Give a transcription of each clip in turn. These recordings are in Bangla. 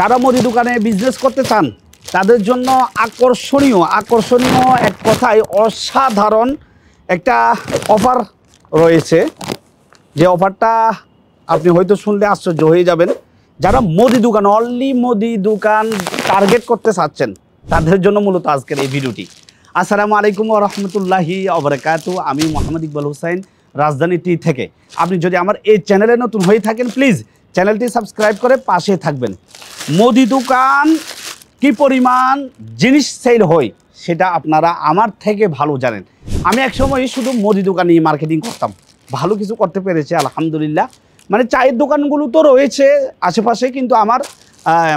যারা মুদি দোকানে বিজনেস করতে চান তাদের জন্য আকর্ষণীয় আকর্ষণীয় এক কথায় অসাধারণ একটা অফার রয়েছে যে অফারটা আপনি হয়তো শুনলে আশ্চর্য হয়ে যাবেন যারা মুদি দোকান অনলি মুদি দোকান টার্গেট করতে চাচ্ছেন তাদের জন্য মূলত আজকের এই ভিডিওটি আসসালামু আলাইকুম রহমতুল্লাহি অবরাকাত আমি মোহাম্মদ ইকবাল হুসাইন রাজধানীটি থেকে আপনি যদি আমার এই চ্যানেলে নতুন হয়ে থাকেন প্লিজ চ্যানেলটি সাবস্ক্রাইব করে পাশে থাকবেন মোদি দোকান কি পরিমাণ জিনিস সেল হয় সেটা আপনারা আমার থেকে ভালো জানেন আমি একসময় শুধু মুদি দোকান নিয়ে মার্কেটিং করতাম ভালো কিছু করতে পেরেছে আলহামদুলিল্লাহ মানে চায়ের দোকানগুলো তো রয়েছে আশেপাশে কিন্তু আমার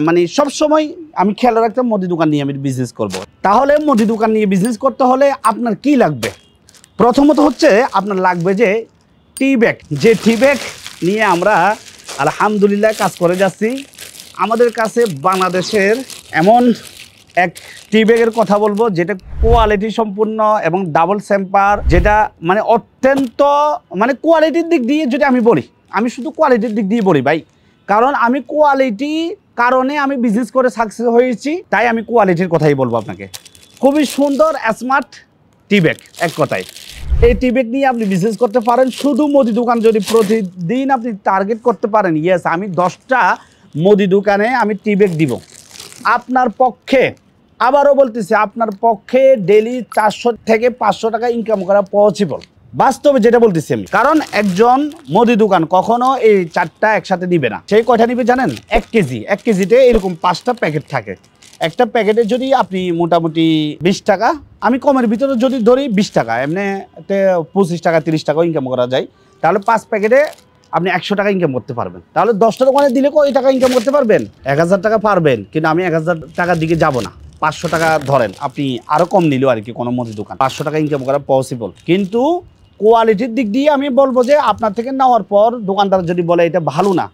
মানে সব সময় আমি খেয়াল রাখতাম মুদি দোকান নিয়ে আমি বিজনেস করব। তাহলে মুদি দোকান নিয়ে বিজনেস করতে হলে আপনার কি লাগবে প্রথমত হচ্ছে আপনার লাগবে যে টি ব্যাগ যে টি ব্যাগ নিয়ে আমরা আলহামদুলিল্লাহ কাজ করে যাচ্ছি আমাদের কাছে বাংলাদেশের এমন এক টি ব্যাগের কথা বলবো যেটা কোয়ালিটি সম্পূর্ণ এবং ডাবল স্যাম্পার যেটা মানে অত্যন্ত মানে কোয়ালিটির দিক দিয়ে যদি আমি বলি আমি শুধু কোয়ালিটির দিক দিয়ে বলি ভাই কারণ আমি কোয়ালিটি কারণে আমি বিজনেস করে সাকসেস হয়েছি তাই আমি কোয়ালিটির কথাই বলবো আপনাকে খুবই সুন্দর স্মার্ট টি ব্যাগ এক কথায় এই টি ব্যাগ নিয়ে আপনি বিজনেস করতে পারেন শুধু মুদি দোকান যদি প্রতিদিন আপনি টার্গেট করতে পারেন ইয়েস আমি দশটা মুদি দোকানে আমি টি ব্যাগ দিব আপনার পক্ষে আবারও বলতেছি আপনার পক্ষে ডেলি চারশো থেকে পাঁচশো টাকা ইনকাম করা পসিবল বাস্তবে যেটা বলতেছি আমি কারণ একজন মুদি দোকান কখনো এই চারটা একসাথে দিবে না সেই কয়টা নিবে জানেন এক কেজি এক কেজিতে এরকম পাঁচটা প্যাকেট থাকে একটা প্যাকেটে যদি আপনি মোটামুটি বিশ টাকা আমি কমের ভিতরে যদি ধরি বিশ টাকা এমনিতে পঁচিশ টাকা তিরিশ টাকা ইনকাম করা যায় তাহলে পাঁচ প্যাকেটে আপনি একশো টাকা ইনকাম করতে পারবেন তাহলে দশটা দোকানে দিলে কই টাকা ইনকাম করতে পারবেন এক হাজার টাকা পারবেন কিন্তু আমি এক হাজার টাকার দিকে যাব না পাঁচশো টাকা ধরেন আপনি আরও কম নিলেও আর কি কোনো মধ্যে দোকান পাঁচশো টাকা ইনকাম করা পসিবল কিন্তু কোয়ালিটির দিক দিয়ে আমি বলবো যে আপনার থেকে নেওয়ার পর দোকানদার যদি বলে এটা ভালো না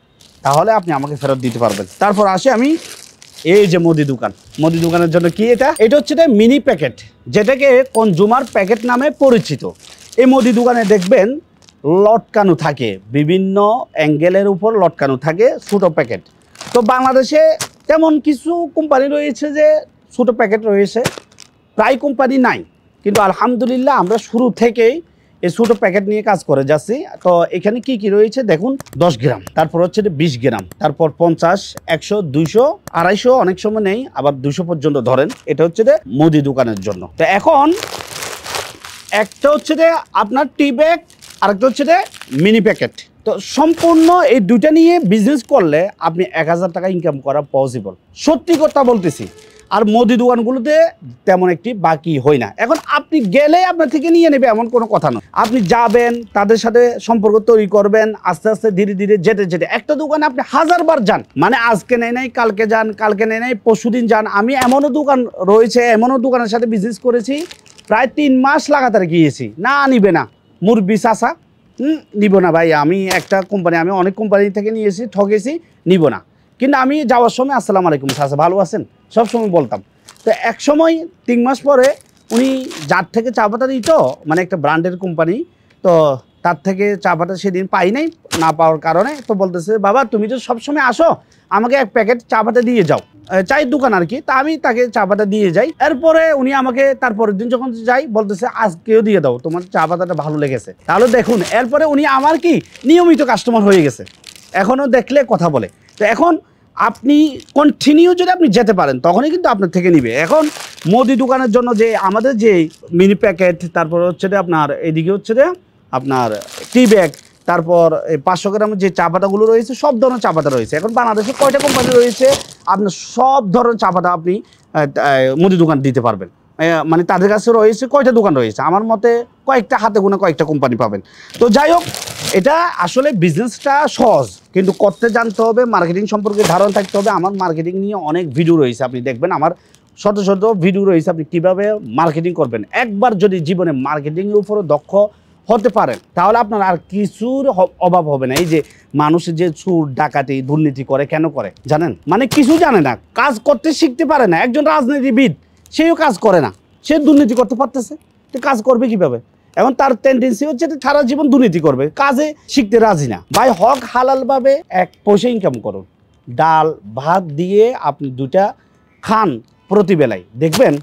তাহলে আপনি আমাকে ফেরত দিতে পারবেন তারপর আসে আমি এই যে মুদি দোকান মুদি দোকানের জন্য কি এটা এটা হচ্ছে মিনি প্যাকেট যেটাকে কনজুমার প্যাকেট নামে পরিচিত এই মুদি দোকানে দেখবেন লটকানো থাকে বিভিন্ন অ্যাঙ্গেলের উপর লটকানো থাকে ছোটো প্যাকেট তো বাংলাদেশে তেমন কিছু কোম্পানি রয়েছে যে ছোটো প্যাকেট রয়েছে প্রায় কোম্পানি নাই কিন্তু আলহামদুলিল্লাহ আমরা শুরু থেকেই এই ছোটো প্যাকেট নিয়ে কাজ করে যাচ্ছি তো এখানে কি কি রয়েছে দেখুন দশ গ্রাম তারপর হচ্ছে বিশ গ্রাম তারপর পঞ্চাশ একশো দুইশো আড়াইশো অনেক সময় নেই আবার দুশো পর্যন্ত ধরেন এটা হচ্ছে যে মুদি দোকানের জন্য তো এখন একটা হচ্ছে যে আপনার টি ব্যাগ আরেকটা হচ্ছে যে মিনি প্যাকেট তো সম্পূর্ণ এই দুইটা নিয়ে বিজনেস করলে আপনি এক হাজার টাকা ইনকাম করা পসিবল সত্যি কথা বলতেছি আর মোদি দোকানগুলোতে তেমন একটি বাকি হয় না এখন আপনি গেলে আপনার থেকে নিয়ে নেবে এমন কোনো কথা নয় আপনি যাবেন তাদের সাথে সম্পর্ক তৈরি করবেন আস্তে আস্তে ধীরে ধীরে যেতে যেতে একটা দোকানে আপনি হাজারবার যান মানে আজকে নেই নাই কালকে যান কালকে নেই নাই পরশুদিন যান আমি এমনও দোকান রয়েছে এমনও দোকানের সাথে বিজনেস করেছি প্রায় তিন মাস লাগাতার গিয়েছি না নিবে না মুরব্বি চাষা নিব না ভাই আমি একটা কোম্পানি আমি অনেক কোম্পানি থেকে নিয়েছি ঠকেছি নিব না কিন্তু আমি যাওয়ার সময় আসসালাম আলাইকুম চাচা আচ্ছা, ভালো আছেন সব সময় বলতাম তো এক সময় তিন মাস পরে উনি যার থেকে চা পাতা দিত মানে একটা ব্র্যান্ডের কোম্পানি তো তার থেকে চা পাতা সেদিন পাই নাই না পাওয়ার কারণে তো বলতেছে বাবা তুমি তো সবসময় আসো আমাকে এক প্যাকেট চা পাতা দিয়ে যাও চায়ের দোকান আর কি তা আমি তাকে চা পাতা দিয়ে যাই এরপরে উনি আমাকে তারপরের দিন যখন যাই বলতেছে আজকেও দিয়ে দাও তোমার চা পাতাটা ভালো লেগেছে তাহলে দেখুন এরপরে উনি আমার কি নিয়মিত কাস্টমার হয়ে গেছে এখনও দেখলে কথা বলে তো এখন আপনি কন্টিনিউ যদি আপনি যেতে পারেন তখনই কিন্তু আপনার থেকে নিবে এখন মোদি দোকানের জন্য যে আমাদের যে মিনি প্যাকেট তারপর হচ্ছে যে আপনার এদিকে হচ্ছে যে আপনার টি ব্যাগ তারপর পাঁচশো গ্রামের যে চা পাতাগুলো রয়েছে সব ধরনের চা পাতা রয়েছে এখন বাংলাদেশে কয়টা কোম্পানি রয়েছে আপনার সব ধরনের চা পাতা আপনি মুদি দোকান দিতে পারবেন মানে তাদের কাছে রয়েছে কয়টা দোকান রয়েছে আমার মতে কয়েকটা হাতে গুনে কয়েকটা কোম্পানি পাবেন তো যাই হোক এটা আসলে বিজনেসটা সহজ কিন্তু করতে জানতে হবে মার্কেটিং সম্পর্কে ধারণা থাকতে হবে আমার মার্কেটিং নিয়ে অনেক ভিডিও রয়েছে আপনি দেখবেন আমার শত শত ভিডিও রয়েছে আপনি কীভাবে মার্কেটিং করবেন একবার যদি জীবনে মার্কেটিংয়ের উপরে দক্ষ হতে পারেন তাহলে আপনার আর কিছুর অভাব হবে না এই যে মানুষ যে চুর ডাকাতি দুর্নীতি করে কেন করে জানেন মানে কিছু জানে না কাজ করতে শিখতে পারে না একজন রাজনীতিবিদ সেও কাজ করে না সে দুর্নীতি করতে পারতেছে কাজ করবে কিভাবে এবং তার টেন্ডেন্সি হচ্ছে সারা জীবন দুর্নীতি করবে কাজে শিখতে রাজি না ভাই হক হালালভাবে এক পয়সা ইনকাম করুন ডাল ভাত দিয়ে আপনি দুটা খান প্রতিবেলায় দেখবেন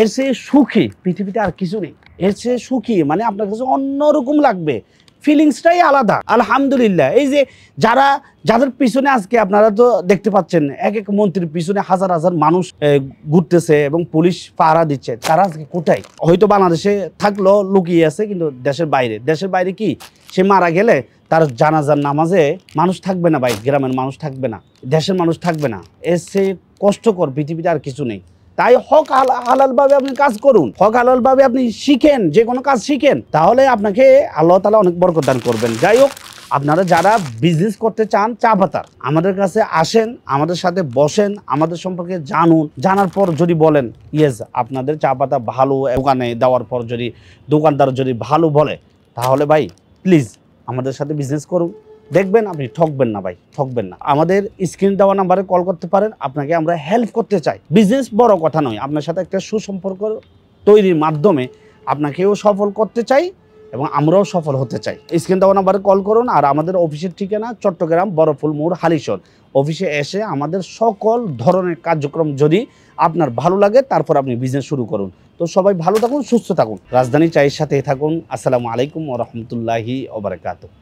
এর চেয়ে সুখী পৃথিবীতে আর কিছু নেই এর চেয়ে সুখী মানে আপনার কাছে অন্যরকম লাগবে ফিলিংসটাই আলাদা আলহামদুলিল্লাহ এই যে যারা যাদের পিছনে আজকে আপনারা তো দেখতে পাচ্ছেন এক এক মন্ত্রীর পিছনে হাজার হাজার মানুষ ঘুরতেছে এবং পুলিশ পাহারা দিচ্ছে তারা আজকে কোথায় হয়তো বাংলাদেশে থাকলো লুকিয়ে আছে কিন্তু দেশের বাইরে দেশের বাইরে কি সে মারা গেলে তার জানাজার নামাজে মানুষ থাকবে না ভাই গ্রামের মানুষ থাকবে না দেশের মানুষ থাকবে না এসে কষ্টকর পৃথিবীতে আর কিছু নেই তাই হক ভাবে আপনি কাজ করুন হক ভাবে আপনি শিখেন যে কোনো কাজ শিখেন তাহলে আপনাকে আল্লাহ তালা অনেক বরকদান করবেন যাই হোক আপনারা যারা বিজনেস করতে চান চা পাতার আমাদের কাছে আসেন আমাদের সাথে বসেন আমাদের সম্পর্কে জানুন জানার পর যদি বলেন ইয়েস আপনাদের চা পাতা ভালো দোকানে দেওয়ার পর যদি দোকানদার যদি ভালো বলে তাহলে ভাই প্লিজ আমাদের সাথে বিজনেস করুন দেখবেন আপনি ঠকবেন না ভাই ঠকবেন না আমাদের স্ক্রিন দেওয়া নাম্বারে কল করতে পারেন আপনাকে আমরা হেল্প করতে চাই বিজনেস বড় কথা নয় আপনার সাথে একটা সুসম্পর্ক তৈরির মাধ্যমে আপনাকেও সফল করতে চাই এবং আমরাও সফল হতে চাই স্ক্রিন দেওয়া নাম্বারে কল করুন আর আমাদের অফিসের ঠিকানা চট্টগ্রাম বরফুল মোড় হালিশন অফিসে এসে আমাদের সকল ধরনের কার্যক্রম যদি আপনার ভালো লাগে তারপর আপনি বিজনেস শুরু করুন তো সবাই ভালো থাকুন সুস্থ থাকুন রাজধানী চায়ের সাথে থাকুন আসসালামু আলাইকুম রহমতুল্লাহি ওবরাকাত